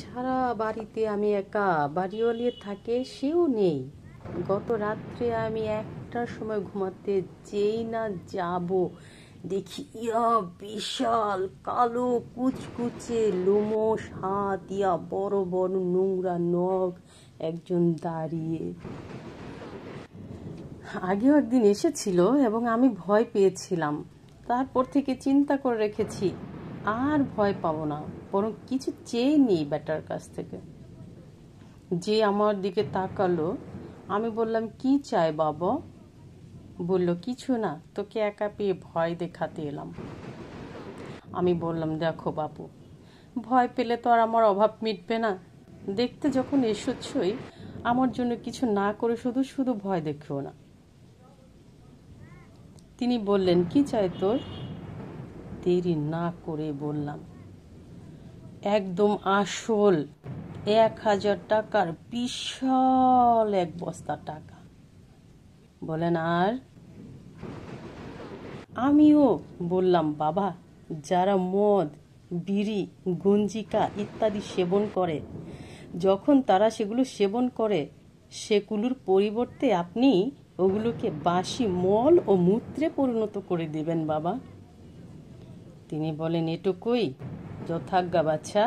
সারা বাড়িতে আমি একা বাড়িওয়ালি থাকে সেও নেই গত রাত্রে আমি একটার সময় ঘুমাতে যেই না যাব দেখি ইয়া বিশাল কালো কুচকুচে লোমো হাত ইয়া বড় বড় নোংরা নখ একজন দাঁড়িয়ে আগেও একদিন এসেছিল এবং আমি ভয় পেয়েছিলাম তারপর থেকে চিন্তা করে রেখেছি আর ভয় পাবো না বরং কিছু চেয়ে নিই ব্যাটার কাছ থেকে যে আমার দিকে তাকালো আমি বললাম কি চাই বাবা বলল কিছু না তোকে একা পেয়ে ভয় দেখাতে এলাম আমি বললাম দেখো বাপু ভয় পেলে তো আর আমার অভাব মিটবে না দেখতে যখন এসেছই আমার জন্য কিছু না করে শুধু শুধু ভয় দেখো না তিনি বললেন কি চাই তোর দেরি না করে বললাম একদম আসল এক হাজার টাকার বিশাল এক বস্তা টাকা বলেন আর আমিও বললাম বাবা যারা মদ বিড়ি গঞ্জিকা ইত্যাদি সেবন করে যখন তারা সেগুলো সেবন করে সেগুলোর পরিবর্তে আপনি ওগুলোকে বাসি মল ও মূত্রে পরিণত করে দেবেন বাবা তিনি বলেন এটুকুই যথাজ্ঞা বাচ্চা